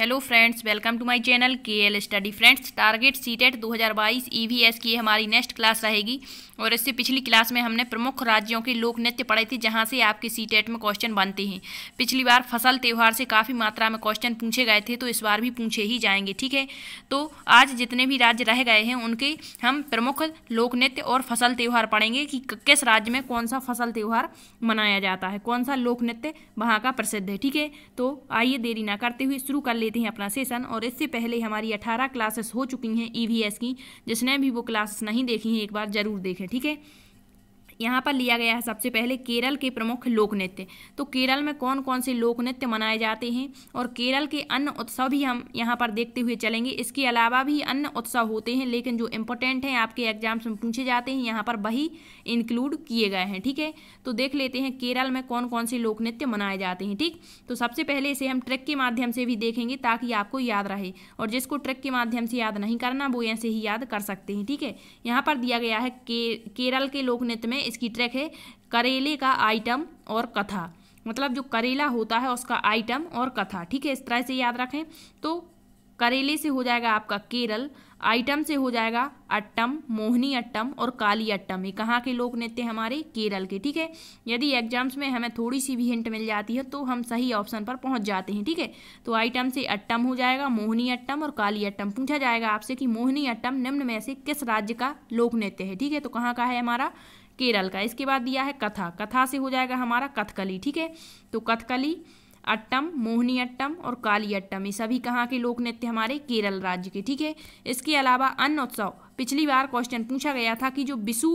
Hello friends welcome to my channel K L study friends target C TET दो EVS की हमारी next class रहेगी और इससे पिछली क्लास में हमने प्रमुख राज्यों के लोक नृत्य पढ़े थे जहां से आपके सी टेट में क्वेश्चन बनते हैं पिछली बार फसल त्यौहार से काफ़ी मात्रा में क्वेश्चन पूछे गए थे तो इस बार भी पूछे ही जाएंगे ठीक है तो आज जितने भी राज्य रह गए हैं उनके हम प्रमुख लोक नृत्य और फसल त्यौहार पढ़ेंगे कि किस राज्य में कौन सा फसल त्यौहार मनाया जाता है कौन सा लोक नृत्य वहाँ का प्रसिद्ध है ठीक है तो आइए देरी ना करते हुए शुरू कर ले लेते हैं अपना सेशन और इससे पहले हमारी अठारह क्लासेस हो चुकी हैं ई e की जिसने भी वो क्लासेस नहीं देखी हैं एक बार ज़रूर देखें ठीक है यहाँ पर लिया गया है सबसे पहले केरल के प्रमुख लोक नृत्य तो केरल में कौन कौन से लोक नृत्य मनाए जाते हैं और केरल के अन्य उत्सव भी हम यहाँ पर देखते हुए चलेंगे इसके अलावा भी अन्य उत्सव होते हैं लेकिन जो इम्पोर्टेंट हैं आपके एग्जाम्स में पूछे जाते हैं यहाँ पर वही इंक्लूड किए गए हैं ठीक है तो देख लेते हैं केरल में कौन कौन से लोक नृत्य मनाए जाते हैं ठीक तो सबसे पहले इसे हम ट्रिक के माध्यम से भी देखेंगे ताकि आपको याद रहे और जिसको ट्रिक के माध्यम से याद नहीं करना वो ऐसे ही याद कर सकते हैं ठीक है यहाँ पर दिया गया है के, केरल के लोक नृत्य में इसकी ट्रैक है करेले का आइटम और कथा मतलब जो करेला होता है उसका आइटम और कथा ठीक है इस तरह से याद रखें तो करेले से हो जाएगा आपका केरल आइटम से हो जाएगा अट्टम मोहनी अट्टम और काली अट्टम ये कहाँ के लोक नृत्य हमारे केरल के ठीक है यदि एग्जाम्स में हमें थोड़ी सी भी हिंट मिल जाती है तो हम सही ऑप्शन पर पहुंच जाते हैं ठीक है तो आइटम से अट्टम हो जाएगा मोहनी अट्टम और काली अट्टम पूछा जाएगा आपसे कि मोहनी अट्टम निम्न में से किस राज्य का लोक नृत्य है ठीक है तो कहाँ का है हमारा केरल का इसके बाद दिया है कथा कथा से हो जाएगा हमारा कथकली ठीक है तो कथकली अट्टम मोहनी अट्टम और काली अट्टम ये सभी कहाँ के लोक नृत्य हमारे केरल राज्य के ठीक है इसके अलावा अन्न उत्सव पिछली बार क्वेश्चन पूछा गया था कि जो बिसु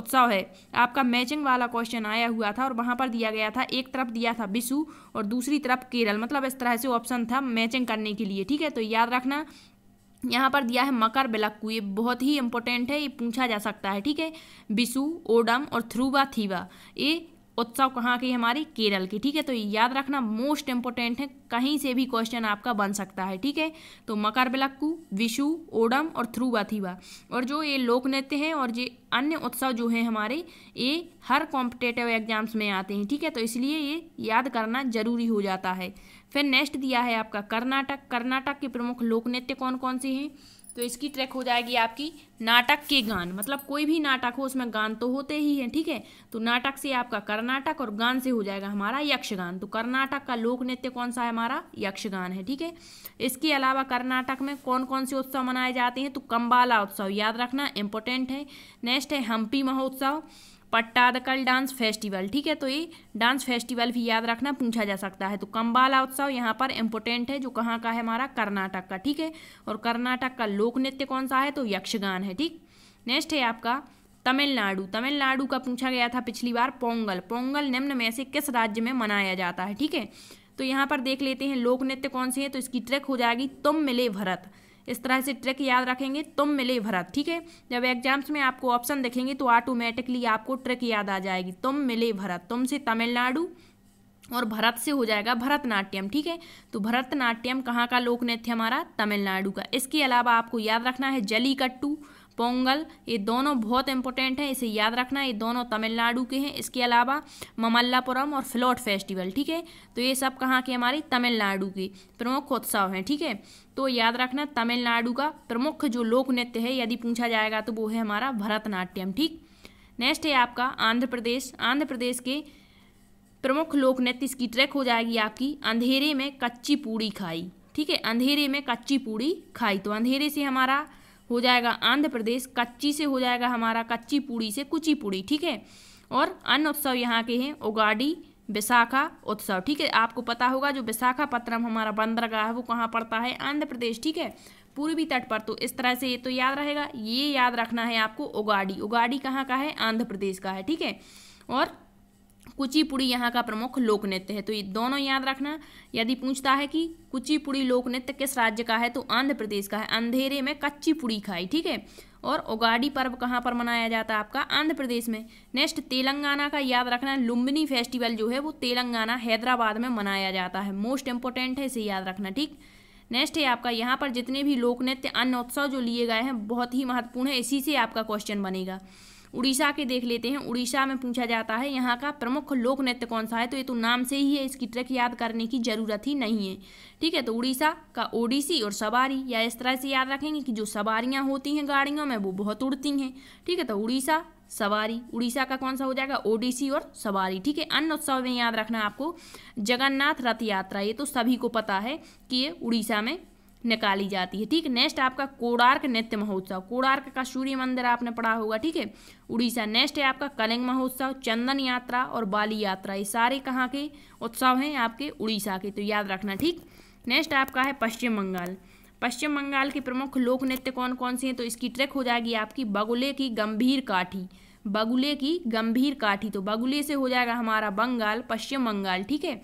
उत्सव है आपका मैचिंग वाला क्वेश्चन आया हुआ था और वहाँ पर दिया गया था एक तरफ दिया था बिसु और दूसरी तरफ केरल मतलब इस तरह से ऑप्शन था मैचिंग करने के लिए ठीक है तो याद रखना यहाँ पर दिया है मकर बेलाक्कू ये बहुत ही इंपॉर्टेंट है ये पूछा जा सकता है ठीक है बिशु ओडम और थ्रुवा थीवा ये उत्सव कहाँ की हमारे केरल की ठीक है तो याद रखना मोस्ट इम्पोर्टेंट है कहीं से भी क्वेश्चन आपका बन सकता है ठीक है तो मकर बिलक्कू विशु ओडम और थ्रुवा थीवा और जो ये लोक नृत्य हैं और ये अन्य उत्सव जो हैं हमारे ये हर कॉम्पिटेटिव एग्जाम्स में आते हैं ठीक है तो इसलिए ये याद करना जरूरी हो जाता है फिर नेक्स्ट दिया है आपका कर्नाटक कर्नाटक के प्रमुख लोक नृत्य कौन कौन से हैं तो इसकी ट्रैक हो जाएगी आपकी नाटक के गान मतलब कोई भी नाटक हो उसमें गान तो होते ही हैं ठीक है तो नाटक से आपका कर्नाटक और गान से हो जाएगा हमारा यक्षगान तो कर्नाटक का लोक नृत्य कौन सा है हमारा यक्षगान है ठीक है इसके अलावा कर्नाटक में कौन कौन से उत्सव मनाए जाते हैं तो कम्बाला उत्सव याद रखना इम्पोर्टेंट है नेक्स्ट है हम्पी महोत्सव पट्टादकल डांस फेस्टिवल ठीक है तो ये डांस फेस्टिवल भी याद रखना पूछा जा सकता है तो कम्बाला उत्सव यहाँ पर इम्पोर्टेंट है जो कहाँ का है हमारा कर्नाटक का ठीक है और कर्नाटक का लोक नृत्य कौन सा है तो यक्षगान है ठीक नेक्स्ट है आपका तमिलनाडु तमिलनाडु का पूछा गया था पिछली बार पोंगल पोंगल निम्न में से किस राज्य में मनाया जाता है ठीक है तो यहाँ पर देख लेते हैं लोक नृत्य कौन से हैं तो इसकी ट्रैक हो जाएगी तुम मिले भरत इस तरह से ट्रिक याद रखेंगे तुम मिले भरत ठीक है जब एग्जाम्स में आपको ऑप्शन देखेंगे तो ऑटोमेटिकली आपको ट्रिक याद आ जाएगी तुम मिले भरत तुम से तमिलनाडु और भरत से हो जाएगा भरतनाट्यम ठीक है तो भरतनाट्यम कहाँ का लोक नृत्य हमारा तमिलनाडु का इसके अलावा आपको याद रखना है जलीकट्टू पोंगल ये दोनों बहुत इंपॉर्टेंट हैं इसे याद रखना ये दोनों तमिलनाडु के हैं इसके अलावा ममल्लापुरम और फ्लोट फेस्टिवल ठीक है तो ये सब कहाँ के हमारी तमिलनाडु के प्रमुख उत्सव हैं ठीक है थीके? तो याद रखना तमिलनाडु का प्रमुख जो लोक नृत्य है यदि पूछा जाएगा तो वो है हमारा भरतनाट्यम ठीक नेक्स्ट है आपका आंध्र प्रदेश आंध्र प्रदेश के प्रमुख लोक नृत्य इसकी ट्रैक हो जाएगी आपकी अंधेरे में कच्ची पूड़ी खाई ठीक है अंधेरे में कच्ची पूड़ी खाई तो अंधेरे से हमारा हो जाएगा आंध्र प्रदेश कच्ची से हो जाएगा हमारा कच्ची पूड़ी से कुची पूड़ी ठीक है और अन्य उत्सव यहाँ के हैं उगाडी विशाखा उत्सव ठीक है आपको पता होगा जो विशाखापत्तनम हमारा बंदरगाह है वो कहाँ पड़ता है आंध्र प्रदेश ठीक है पूर्वी तट पर तो इस तरह से ये तो याद रहेगा ये याद रखना है आपको उगाडी उगाडी कहाँ का है आंध्र प्रदेश का है ठीक है और कुचिपुड़ी यहाँ का प्रमुख लोक नृत्य है तो ये दोनों याद रखना यदि पूछता है कि कुचिपुड़ी लोक नृत्य किस राज्य का है तो आंध्र प्रदेश का है अंधेरे में कच्ची पुड़ी खाई ठीक है और उगाड़ी पर्व कहाँ पर मनाया जाता है आपका आंध्र प्रदेश में नेक्स्ट तेलंगाना का याद रखना लुम्बिनी फेस्टिवल जो है वो तेलंगाना हैदराबाद में मनाया जाता है मोस्ट इम्पोर्टेंट है इसे याद रखना ठीक नेक्स्ट है आपका यहाँ पर जितने भी लोक नृत्य अन्य उत्सव जो लिए गए हैं बहुत ही महत्वपूर्ण है इसी से आपका क्वेश्चन बनेगा उड़ीसा के देख लेते हैं उड़ीसा में पूछा जाता है यहाँ का प्रमुख लोक नृत्य कौन सा है तो ये तो नाम से ही है इसकी ट्रिक याद करने की ज़रूरत ही नहीं है ठीक है तो उड़ीसा का ओडिसी और सवारी या इस तरह से याद रखेंगे कि जो सवारियाँ होती हैं गाड़ियों में वो बहुत उड़ती हैं ठीक है तो उड़ीसा सवारी उड़ीसा का कौन सा हो जाएगा ओडिसी और सवारी ठीक है अन्य उत्सव में याद रखना आपको जगन्नाथ रथ यात्रा ये तो सभी को पता है कि ये उड़ीसा में निकाली जाती है ठीक नेक्स्ट आपका कोडार्क नृत्य महोत्सव कोडार्क का सूर्य मंदिर आपने पढ़ा होगा ठीक है उड़ीसा नेक्स्ट है आपका कलिंग महोत्सव चंदन यात्रा और बाली यात्रा ये सारे कहाँ के उत्सव हैं आपके उड़ीसा के तो याद रखना ठीक नेक्स्ट आपका है पश्चिम बंगाल पश्चिम बंगाल के प्रमुख लोक नृत्य कौन कौन से हैं तो इसकी ट्रैक हो जाएगी आपकी बगुले की गंभीर काठी बगुले की गंभीर काठी तो बगुले से हो जाएगा हमारा बंगाल पश्चिम बंगाल ठीक है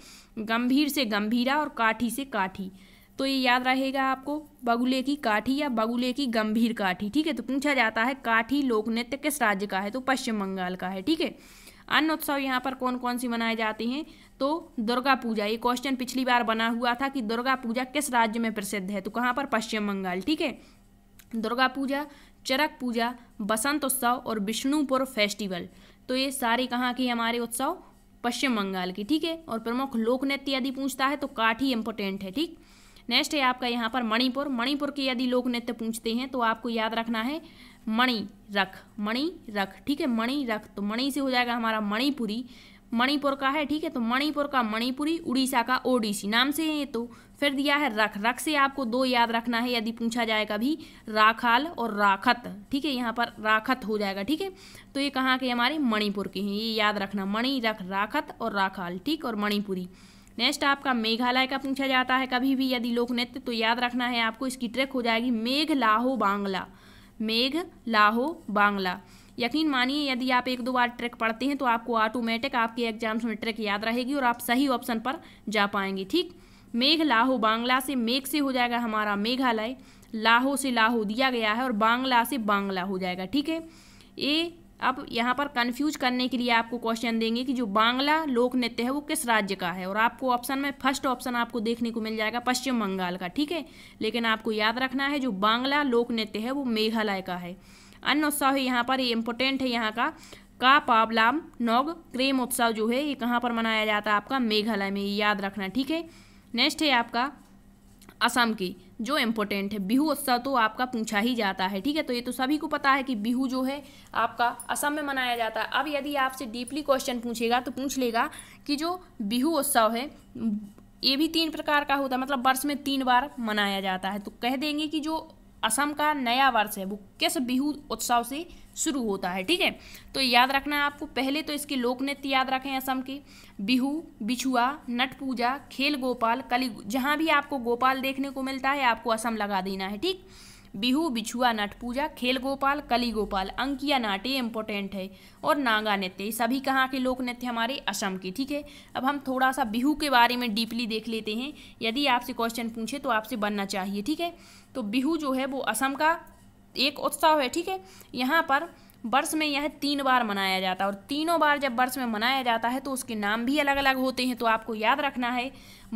गंभीर से गंभीरा और काठी से काठी तो ये याद रहेगा आपको बगुले की काठी या बगुले की गंभीर काठी ठीक है तो पूछा जाता है काठी लोक नृत्य किस राज्य का है तो पश्चिम बंगाल का है ठीक है अन्य उत्सव यहाँ पर कौन कौन सी मनाए जाते हैं तो दुर्गा पूजा ये क्वेश्चन पिछली बार बना हुआ था कि दुर्गा पूजा किस राज्य में प्रसिद्ध है तो कहाँ पर पश्चिम बंगाल ठीक है दुर्गा पूजा चरक पूजा बसंत उत्सव और विष्णुपुर फेस्टिवल तो ये सारे कहाँ के हमारे उत्सव पश्चिम बंगाल की ठीक है और प्रमुख लोक नृत्य यदि पूछता है तो काठी इंपोर्टेंट है ठीक नेक्स्ट है आपका यहाँ पर मणिपुर मणिपुर के यदि लोक नृत्य पूछते हैं तो आपको याद रखना है मणि रख मणि रख ठीक है मणि रख तो मणि से हो जाएगा हमारा मणिपुरी मणिपुर का है ठीक है तो मणिपुर का मणिपुरी उड़ीसा का ओडिसी नाम से है तो फिर दिया है रख रख से आपको दो याद रखना है यदि पूछा जाएगा भी राखाल और राखत ठीक है यहाँ पर राखत हो जाएगा ठीक है तो ये कहाँ के हमारे मणिपुर के हैं ये याद रखना मणि रख राखत और राखाल ठीक और मणिपुरी नेक्स्ट आपका मेघालय का पूछा जाता है कभी भी यदि लोक नृत्य तो याद रखना है आपको इसकी ट्रैक हो जाएगी मेघ लाहो बांग्ला मेघ लाहो बांग्ला यकीन मानिए यदि आप एक दो बार ट्रिक पढ़ते हैं तो आपको ऑटोमेटिक आपके एग्जाम्स में ट्रैक याद रहेगी और आप सही ऑप्शन पर जा पाएंगे ठीक मेघ लाहो बांग्ला से मेघ से हो जाएगा हमारा मेघालय लाहो से लाहो दिया गया है और बांग्ला से बांग्ला हो जाएगा ठीक है ए अब यहाँ पर कन्फ्यूज करने के लिए आपको क्वेश्चन देंगे कि जो बांग्ला लोक नृत्य है वो किस राज्य का है और आपको ऑप्शन में फर्स्ट ऑप्शन आपको देखने को मिल जाएगा पश्चिम बंगाल का ठीक है लेकिन आपको याद रखना है जो बांग्ला लोक नृत्य है वो मेघालय का है अन्य उत्सव यहाँ पर ये इम्पोर्टेंट है यहाँ का का पावलाम नोग क्रेम उत्सव जो है ये कहाँ पर मनाया जाता है आपका मेघालय में याद रखना ठीक है नेक्स्ट है आपका असम की जो इम्पोर्टेंट है बिहू उत्सव तो आपका पूछा ही जाता है ठीक है तो ये तो सभी को पता है कि बिहू जो है आपका असम में मनाया जाता है अब यदि आपसे डीपली क्वेश्चन पूछेगा तो पूछ लेगा कि जो बिहू उत्सव है ये भी तीन प्रकार का होता है मतलब वर्ष में तीन बार मनाया जाता है तो कह देंगे कि जो असम का नया वर्ष है वो किस बिहू उत्सव से शुरू होता है ठीक है तो याद रखना है आपको पहले तो इसकी लोक नृत्य याद रखें असम की बिहू बिछुआ नट पूजा खेल गोपाल कली जहाँ भी आपको गोपाल देखने को मिलता है आपको असम लगा देना है ठीक बिहू बिछुआ नट पूजा खेल गोपाल कली गोपाल अंकिया नाटे इम्पोर्टेंट है और नागा नृत्य सभी कहाँ के लोक नृत्य हमारे असम के ठीक है अब हम थोड़ा सा बिहू के बारे में डीपली देख लेते हैं यदि आपसे क्वेश्चन पूछे तो आपसे बनना चाहिए ठीक है तो बिहू जो है वो असम का एक उत्सव है ठीक है यहाँ पर वर्ष में यह तीन बार मनाया जाता है और तीनों बार जब वर्ष में मनाया जाता है तो उसके नाम भी अलग अलग होते हैं तो आपको याद रखना है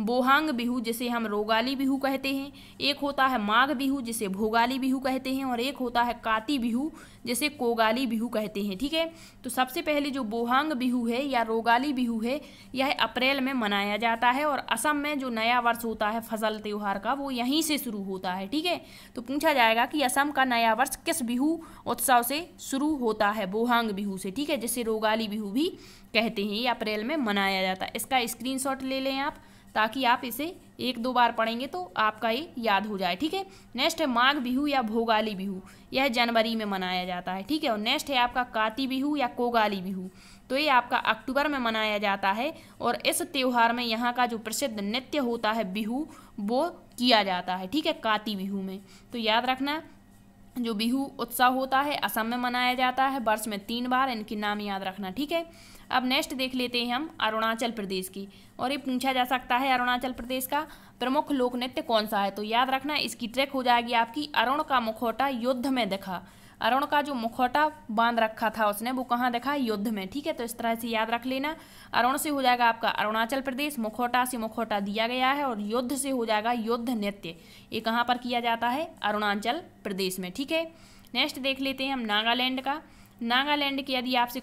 बोहांग बिहू जिसे हम रोगाली बिहू कहते हैं एक होता है माघ बिहू जिसे भोगाली बिहू कहते हैं और एक होता है काती बिहू जिसे कोगाली बिहू कहते हैं ठीक है तो सबसे पहले जो बोहांग बिहू है या रोगाली बिहू है यह अप्रैल में मनाया जाता है और असम में जो नया वर्ष होता है फसल त्यौहार का वो यहीं से शुरू होता है ठीक है तो पूछा जाएगा कि असम का नया वर्ष किस बिहू उत्सव से शुरू होता है बोहांग बिहू से ठीक है जिसे रोगाली बिहू भी कहते हैं ये अप्रैल में मनाया जाता है इसका स्क्रीनशॉट ले लें आप ताकि आप इसे एक दो बार पढ़ेंगे तो आपका ये याद हो जाए ठीक है नेक्स्ट है माघ बिहू या भोगाली बिहू यह जनवरी में मनाया जाता है ठीक है और नेक्स्ट है आपका काती बिहू या कोगाली बिहू तो ये आपका अक्टूबर में मनाया जाता है और इस त्यौहार में यहाँ का जो प्रसिद्ध नृत्य होता है बिहू वो किया जाता है ठीक है काती बिहू में तो याद रखना जो बिहू उत्सव होता है असम में मनाया जाता है वर्ष में तीन बार इनके नाम याद रखना ठीक है अब नेक्स्ट देख लेते हैं हम अरुणाचल प्रदेश की और ये पूछा जा सकता है अरुणाचल प्रदेश का प्रमुख लोक नृत्य कौन सा है तो याद रखना इसकी ट्रैक हो जाएगी आपकी अरुण का मुखौटा युद्ध में दिखा अरुण का जो मुखौटा बांध रखा था उसने वो कहाँ देखा युद्ध में ठीक है तो इस तरह से याद रख लेना अरुण से हो जाएगा आपका अरुणाचल प्रदेश मुखौटा से मुखौटा दिया गया है और युद्ध से हो जाएगा युद्ध नृत्य ये कहाँ पर किया जाता है अरुणाचल प्रदेश में ठीक है नेक्स्ट देख लेते हैं हम नागालैंड का नागालैंड के यदि आपसे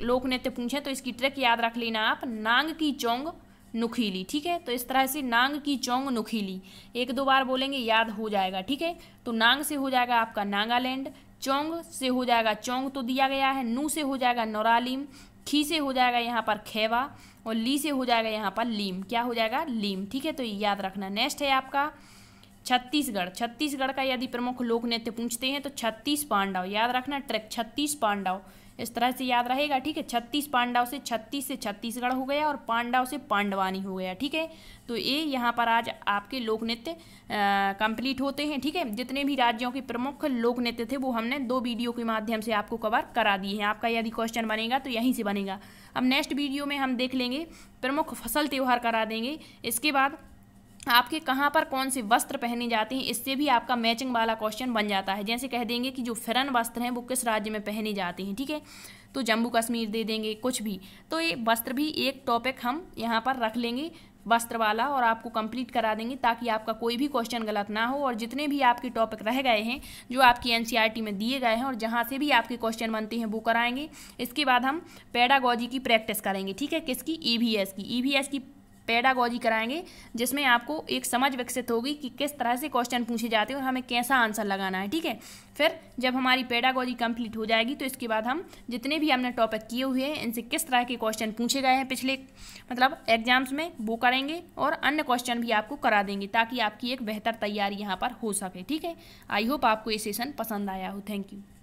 लोक नृत्य पूछे तो इसकी ट्रिक याद रख लेना आप नांग की चोंग नुखीली ठीक है तो इस तरह से नांग की चोंग नुखीली एक दो बार बोलेंगे याद हो जाएगा ठीक है तो नांग से हो जाएगा आपका नागालैंड चोंग से हो जाएगा चोंग तो दिया गया है नू से हो जाएगा नौरालीम खी से हो जाएगा यहाँ पर खेवा और ली से हो जाएगा यहाँ पर लीम क्या हो जाएगा लीम ठीक है तो ये याद रखना नेक्स्ट है आपका छत्तीसगढ़ छत्तीसगढ़ का यदि प्रमुख लोक नृत्य पूछते हैं तो छत्तीस पांडव याद रखना ट्रैक छत्तीस पांडव इस तरह से याद रहेगा ठीक है छत्तीस पांडव से छत्तीस से छत्तीसगढ़ हो गया और पांडव से पांडवानी हो गया ठीक है तो ये यहाँ पर आज आपके लोक नृत्य कंप्लीट होते हैं ठीक है जितने भी राज्यों के प्रमुख लोक नृत्य थे वो हमने दो वीडियो के माध्यम से आपको कवर करा दिए हैं आपका यदि क्वेश्चन बनेगा तो यहीं से बनेगा अब नेक्स्ट वीडियो में हम देख लेंगे प्रमुख फसल त्यौहार करा देंगे इसके बाद आपके कहाँ पर कौन से वस्त्र पहने जाते हैं इससे भी आपका मैचिंग वाला क्वेश्चन बन जाता है जैसे कह देंगे कि जो फिरन वस्त्र हैं वो किस राज्य में पहने जाते हैं ठीक है तो जम्मू कश्मीर दे देंगे कुछ भी तो ये वस्त्र भी एक टॉपिक हम यहाँ पर रख लेंगे वस्त्र वाला और आपको कंप्लीट करा देंगे ताकि आपका कोई भी क्वेश्चन गलत ना हो और जितने भी आपके टॉपिक रह गए हैं जो आपकी एनसीईआरटी e में दिए गए हैं और जहाँ से भी आपके क्वेश्चन बनते हैं वो कराएंगे इसके बाद हम पैडागोजी की प्रैक्टिस करेंगे ठीक है किसकी ईवीएस e की ईवीएस e की पेडागोजी कराएंगे जिसमें आपको एक समझ विकसित होगी कि किस तरह से क्वेश्चन पूछे जाते हैं और हमें कैसा आंसर लगाना है ठीक है फिर जब हमारी पेडागोजी कंप्लीट हो जाएगी तो इसके बाद हम जितने भी हमने टॉपिक किए हुए हैं इनसे किस तरह के क्वेश्चन पूछे गए हैं पिछले मतलब एग्जाम्स में वो करेंगे और अन्य क्वेश्चन भी आपको करा देंगे ताकि आपकी एक बेहतर तैयारी यहाँ पर हो सके ठीक है आई होप आपको ये सेशन पसंद आया हो थैंक यू